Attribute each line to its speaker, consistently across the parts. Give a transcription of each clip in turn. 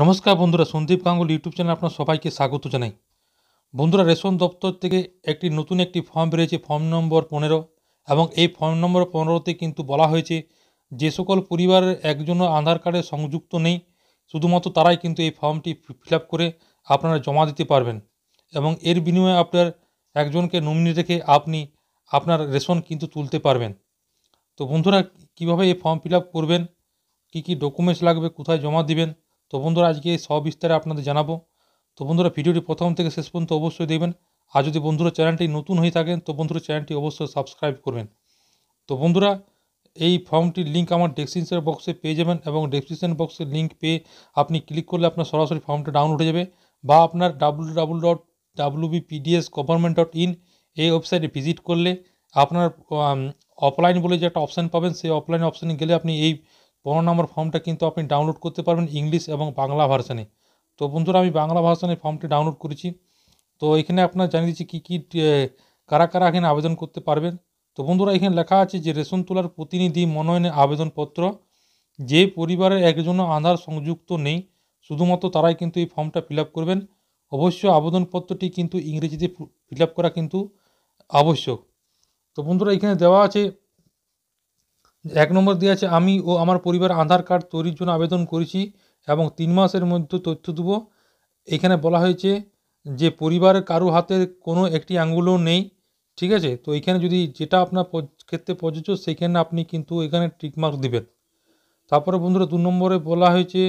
Speaker 1: নমস্কার বন্ধুরা Sandeep গাঙ্গুল YouTube channel আপনার সবাইকে স্বাগত জানাই বন্ধুরা রেশন দপ্তর থেকে একটি নতুন একটি ফর্ম বেরিয়েছে ফর্ম নম্বর পনেরো এবং এই ফর্ম নম্বর পনেরোতে কিন্তু বলা হয়েছে যে সকল পরিবারের একজনও আধার কার্ডে সংযুক্ত নেই শুধুমাত্র তারাই কিন্তু এই ফর্মটি ফিল করে আপনারা জমা দিতে পারবেন এবং এর বিনিময়ে আপনার একজনকে নমিনি রেখে আপনি আপনার রেশন কিন্তু তুলতে পারবেন তো বন্ধুরা কিভাবে এই ফর্ম ফিল করবেন কি কি ডকুমেন্টস লাগবে কোথায় জমা দিবেন তো বন্ধুরা আজকে এই সবিস্তারে আপনাদের জানাবো তো বন্ধুরা ভিডিওটি প্রথম থেকে শেষ পর্যন্ত অবশ্যই দেবেন আর যদি বন্ধুরা চ্যানেলটি নতুন হয়ে থাকেন তো বন্ধুরা চ্যানেলটি অবশ্যই সাবস্ক্রাইব করবেন তো বন্ধুরা এই ফর্মটির লিঙ্ক আমার ডেসক্রিপশন বক্সে পেয়ে যাবেন এবং ডেসক্রিপশন বক্সের লিঙ্ক পেয়ে আপনি ক্লিক করলে আপনার সরাসরি ফর্মটা ডাউনলোড হয়ে যাবে বা আপনার W W dot government dot in এই ওয়েবসাইটে ভিজিট করলে আপনার অফলাইন বলে যে একটা অপশান পাবেন সেই অফলাইন অপশানে গেলে আপনি এই পনেরো নম্বর ফর্মটা কিন্তু আপনি ডাউনলোড করতে পারবেন ইংলিশ এবং বাংলা ভার্সানে তো বন্ধুরা আমি বাংলা ভার্সানে ফর্মটি ডাউনলোড করেছি তো এখানে আপনার জানিয়ে দিচ্ছি কী কী কারা কারা এখানে আবেদন করতে পারবেন তো বন্ধুরা এখানে লেখা আছে যে রেশন তোলার প্রতিনিধি মনোনয়নের আবেদনপত্র যে পরিবারের একজনও আধার সংযুক্ত নেই শুধুমাত্র তারাই কিন্তু এই ফর্মটা ফিল করবেন অবশ্য আবেদনপত্রটি কিন্তু ইংরেজিতে ফিল করা কিন্তু আবশ্যক তো বন্ধুরা এখানে দেওয়া আছে এক নম্বর দেওয়া আছে আমি ও আমার পরিবার আধার কার্ড তৈরির জন্য আবেদন করেছি এবং তিন মাসের মধ্যে তথ্য দেব এখানে বলা হয়েছে যে পরিবারের কারো হাতে কোনো একটি আঙ্গুলও নেই ঠিক আছে তো এখানে যদি যেটা আপনার ক্ষেত্রে প্রযোজ্য সেখানে আপনি কিন্তু এখানে টিকমার্ক দিবেন তারপরে বন্ধুরা দু নম্বরে বলা হয়েছে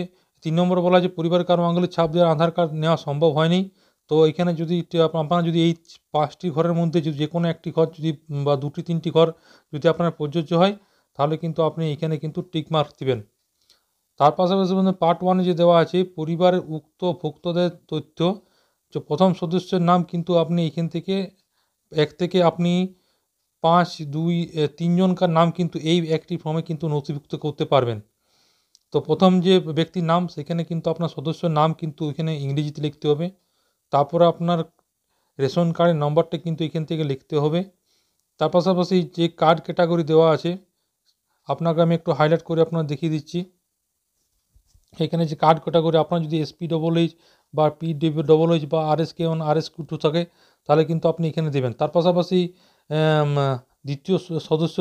Speaker 1: তিন নম্বরে বলা হয়েছে পরিবার কারো আঙ্গুলের ছাপ দেওয়ার আধার কার্ড নেওয়া সম্ভব হয়নি তো এখানে যদি আপনার যদি এই পাঁচটি ঘরের মধ্যে যদি যে কোনো একটি ঘর যদি বা দুটি তিনটি ঘর যদি আপনার প্রযোজ্য হয় তাহলে কিন্তু আপনি এখানে কিন্তু টিকমার্ক দিবেন তার পাশাপাশি বন্ধু পার্ট ওয়ানে যে দেওয়া আছে পরিবারের উক্ত ভুক্তদের তথ্য যে প্রথম সদস্যের নাম কিন্তু আপনি এখান থেকে এক থেকে আপনি পাঁচ দুই তিনজনকার নাম কিন্তু এই একটি ফর্মে কিন্তু নথিভুক্ত করতে পারবেন তো প্রথম যে ব্যক্তির নাম সেখানে কিন্তু আপনার সদস্যর নাম কিন্তু এখানে ইংরেজিতে লিখতে হবে তারপরে আপনার রেশন কার্ডের নম্বরটা কিন্তু এখান থেকে লিখতে হবে তার পাশাপাশি যে কার্ড ক্যাটাগরি দেওয়া আছে আপনাকে আমি একটু হাইলাইট করে আপনার দেখিয়ে দিচ্ছি এখানে যে কার্ড ক্যাটাগরি আপনার যদি এসপি ডবল এইচ বা পি ডবল এইচ বা R S K one R S Q two থাকে তাহলে কিন্তু আপনি এখানে দেবেন তার পাশাপাশি দ্বিতীয় সদস্য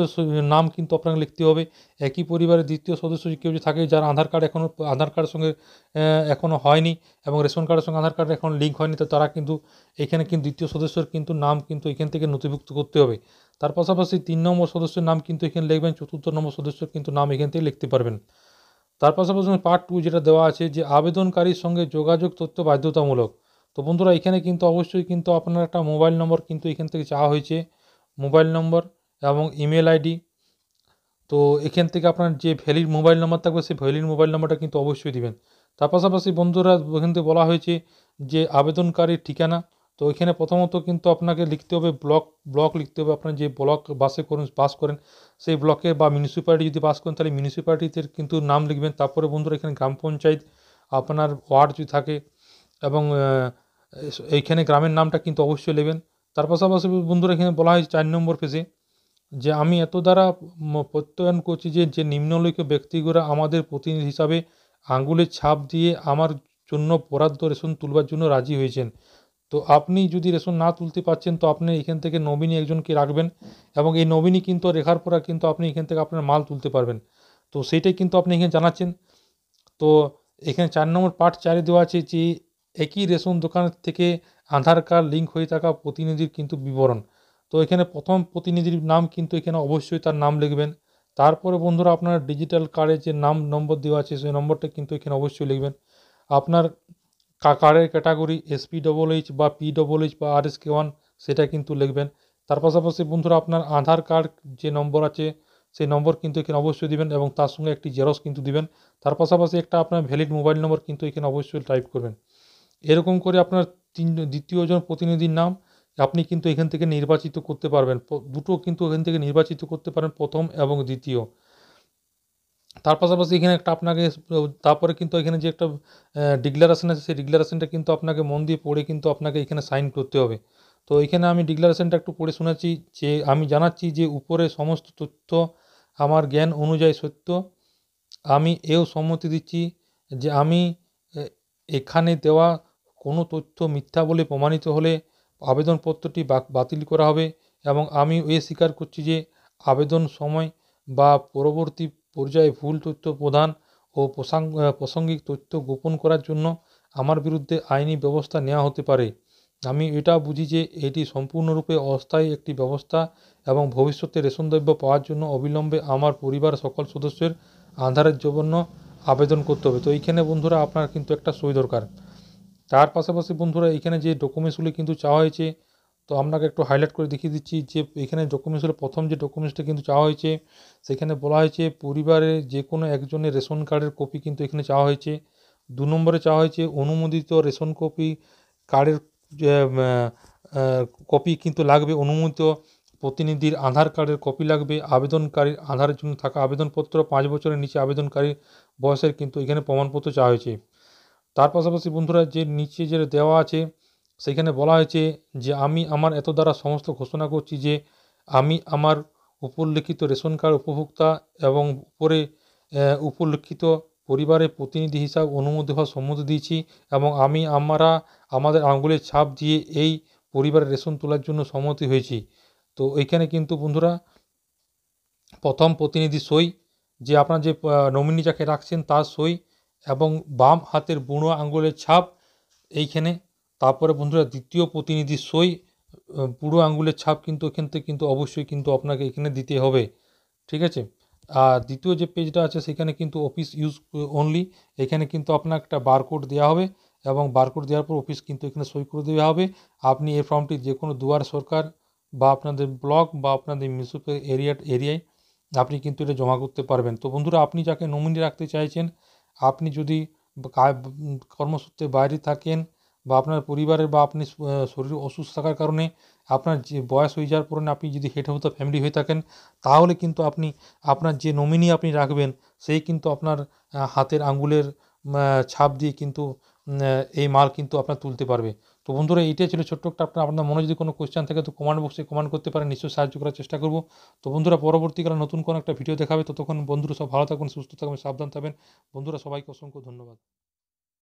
Speaker 1: নাম কিন্তু আপনাকে লিখতে হবে একই পরিবারের দ্বিতীয় সদস্য কেউ যদি থাকে যার আধার কার্ড এখনও আধার কার্ডের সঙ্গে এখনও হয়নি এবং রেশন কার্ডের সঙ্গে আধার কার্ড এখন লিঙ্ক হয়নি তো তারা কিন্তু এখানে কিন্তু দ্বিতীয় সদস্যের কিন্তু নাম কিন্তু এখান থেকে নথিভুক্ত করতে হবে তার পাশাপাশি তিন নম্বর সদস্যের নাম কিন্তু এখানে লিখবেন চতুর্থ নম্বর সদস্যের কিন্তু নাম এখান থেকে লিখতে পারবেন তার পাশাপাশি পার্ট টু যেটা দেওয়া আছে যে আবেদনকারীর সঙ্গে যোগাযোগ তথ্য বাধ্যতামূলক তো বন্ধুরা এখানে কিন্তু অবশ্যই কিন্তু আপনার একটা মোবাইল নম্বর কিন্তু এখান থেকে চাওয়া হয়েছে মোবাইল নম্বর এবং ইমেল আইডি তো এখান থেকে আপনার যে ভ্যালির মোবাইল নাম্বার থাকবে সেই ভ্যালির মোবাইল নম্বরটা কিন্তু অবশ্যই দেবেন তার পাশাপাশি বন্ধুরা ওখান থেকে বলা হয়েছে যে আবেদনকারীর ঠিকানা তো এখানে প্রথমত কিন্তু আপনাকে লিখতে হবে ব্লক ব্লক লিখতে হবে আপনার যে ব্লক বাসে করুন বাস করেন সেই ব্লকে বা মিউনিসিপ্যালিটি যদি বাস করেন তাহলে মিউনিসিপ্যালিটিতে কিন্তু নাম লিখবেন তারপরে বন্ধুরা এখানে গ্রাম পঞ্চায়েত আপনার ওয়ার্ড যদি থাকে এবং এইখানে গ্রামের নামটা কিন্তু অবশ্যই নেবেন তার পাশাপাশি বন্ধুরা এখানে বলা হয় চার নম্বর পেজে যে আমি এত দ্বারা প্রত্যয়ন করছি যে যে নিম্নলিখিত ব্যক্তিগুলো আমাদের প্রতিনিধি হিসাবে আঙ্গুলের ছাপ দিয়ে আমার জন্য বরাদ্দ রেশন তুলবার জন্য রাজি হয়েছেন তো আপনি যদি রেশন না তুলতে পারছেন তো আপনি এখান থেকে নবীনী একজনকে রাখবেন এবং এই নবীনী কিন্তু রেখার পরে কিন্তু আপনি এখান থেকে আপনার মাল তুলতে পারবেন তো সেইটাই কিন্তু আপনি এখানে জানাচ্ছেন তো এখানে চার নম্বর পার্ট চারে দেওয়া আছে যে একই রেশন দোকান থেকে আধার কার্ড লিঙ্ক হয়ে থাকা প্রতিনিধির কিন্তু বিবরণ তো এখানে প্রথম প্রতিনিধির নাম কিন্তু এখানে অবশ্যই তার নাম লিখবেন তারপরে বন্ধুরা আপনার ডিজিটাল কার্ডে যে নাম নম্বর দেওয়া আছে সেই নম্বরটা কিন্তু এখানে অবশ্যই লিখবেন আপনার কার্ডের ক্যাটাগরি এসপি ডবল এইচ বা পি ডবল এইচ বা আর এস কে ওয়ান সেটা কিন্তু লিখবেন তার পাশাপাশি বন্ধুরা আপনার আধার কার্ড যে নম্বর আছে সেই নম্বর কিন্তু এখানে অবশ্যই দিবেন এবং তার সঙ্গে একটি জেরক্স কিন্তু দিবেন তার পাশাপাশি একটা আপনার ভ্যালিড মোবাইল নম্বর কিন্তু এখানে অবশ্যই টাইপ করবেন এরকম করে আপনার তিন দ্বিতীয়জন প্রতিনিধির নাম আপনি কিন্তু এখান থেকে নির্বাচিত করতে পারবেন দুটো কিন্তু এখান থেকে নির্বাচিত করতে পারেন প্রথম এবং দ্বিতীয় তার পাশাপাশি এখানে একটা আপনাকে তারপরে কিন্তু এখানে যে একটা ডিক্লারেশন আছে সেই ডিক্লারেশনটা কিন্তু আপনাকে মন দিয়ে পড়ে কিন্তু আপনাকে এখানে সাইন করতে হবে তো এখানে আমি ডিক্লারেশনটা একটু পড়ে শোনাচ্ছি যে আমি জানাচ্ছি যে উপরে সমস্ত তথ্য আমার জ্ঞান অনুযায়ী সত্য আমি এও সম্মতি দিচ্ছি যে আমি এখানে দেওয়া কোনো তথ্য মিথ্যা বলে প্রমাণিত হলে আবেদনপত্রটি বাতিল করা হবে এবং আমি এ স্বীকার করছি যে আবেদন সময় বা পরবর্তী পর্যায়ে ভুল তথ্য প্রদান ও প্রাসঙ্গিক তথ্য গোপন করার জন্য আমার বিরুদ্ধে আইনি ব্যবস্থা নেওয়া হতে পারে আমি এটা বুঝি যে এটি সম্পূর্ণরূপে অস্থায়ী একটি ব্যবস্থা এবং ভবিষ্যতে রেশন দ্রব্য পাওয়ার জন্য অবিলম্বে আমার পরিবার সকল সদস্যের আধারের জন্য আবেদন করতে হবে তো এইখানে বন্ধুরা আপনার কিন্তু একটা সই দরকার তার পাশাপাশি বন্ধুরা এখানে যে ডকুমেন্টসগুলি কিন্তু চাওয়া হয়েছে তো আপনাকে একটু হাইলাইট করে দেখিয়ে দিচ্ছি যে এখানে ডকুমেন্টসগুলো প্রথম যে ডকুমেন্টসটা কিন্তু চাওয়া হয়েছে সেখানে বলা হয়েছে পরিবারের যে কোনো একজনের রেশন কার্ডের কপি কিন্তু এখানে চাওয়া হয়েছে দু নম্বরে চাওয়া হয়েছে অনুমোদিত রেশন কপি কার্ডের কপি কিন্তু লাগবে অনুমোদিত প্রতিনিধির আধার কার্ডের কপি লাগবে আবেদনকারীর আধারের জন্য থাকা আবেদনপত্র পাঁচ বছরের নিচে আবেদনকারীর বয়সের কিন্তু এখানে প্রমাণপত্র চাওয়া হয়েছে তার পাশাপাশি বন্ধুরা যে নিচে যে দেওয়া আছে সেখানে বলা হয়েছে যে আমি আমার এত দ্বারা সমস্ত ঘোষণা করছি যে আমি আমার উপলিখিত রেশন কার্ড উপভোক্তা এবং উপরে উপলক্ষিত পরিবারের প্রতিনিধি হিসাব অনুমতি হওয়ার সম্মতি দিয়েছি এবং আমি আমরা আমাদের আঙ্গুলের ছাপ দিয়ে এই পরিবারের রেশন তোলার জন্য সম্মতি হয়েছি তো এইখানে কিন্তু বন্ধুরা প্রথম প্রতিনিধি সই যে আপনার যে নমিনি যাকে রাখছেন তার সই এবং বাম হাতের বুড়ো আঙুলের ছাপ এইখানে তারপরে বন্ধুরা দ্বিতীয় প্রতিনিধি সই বুড়ো আঙুলের ছাপ কিন্তু এখান থেকে কিন্তু অবশ্যই কিন্তু আপনাকে এখানে দিতে হবে ঠিক আছে আর দ্বিতীয় যে পেজটা আছে সেখানে কিন্তু অফিস ইউজ অনলি এখানে কিন্তু আপনার একটা বারকোড দেওয়া হবে এবং বারকোড দেওয়ার পর অফিস কিন্তু এখানে সই করে দেওয়া হবে আপনি এই ফর্মটি যে কোনো দুয়ার সরকার বা আপনাদের ব্লক বা আপনাদের মিউনিসিপ্যাল এরিয়া এরিয়ায় আপনি কিন্তু এটা জমা করতে পারবেন তো বন্ধুরা আপনি যাকে নমিনি রাখতে চাইছেন আপনি যদি কর্মসূত্রে বাইরে থাকেন বা আপনার পরিবারের বা আপনি শরীর অসুস্থ থাকার কারণে আপনার যে বয়স হয়ে যাওয়ার পরে আপনি যদি হেঁটে হতে ফ্যামিলি হয়ে থাকেন তাহলে কিন্তু আপনি আপনার যে নমিনি আপনি রাখবেন সেই কিন্তু আপনার হাতের আঙ্গুলের ছাপ দিয়ে কিন্তু এই মাল কিন্তু আপনার তুলতে পারবে তো বন্ধুরা এইটাই ছিল ছোট্ট একটা আপনার আপনার মনে যদি কোনো কোয়েশ্চেন থাকে তো কমেন্ট বক্সে কমেন্ট করতে পারেন নিশ্চয়ই সাহায্য করার চেষ্টা করবো তো বন্ধুরা পরবর্তীকালে নতুন কোনো একটা ভিডিও দেখাবে ততক্ষণ বন্ধুরা সব ভালো থাকুন সুস্থ থাকুন সাবধান থাকবেন বন্ধুরা সবাইকে অসংখ্য ধন্যবাদ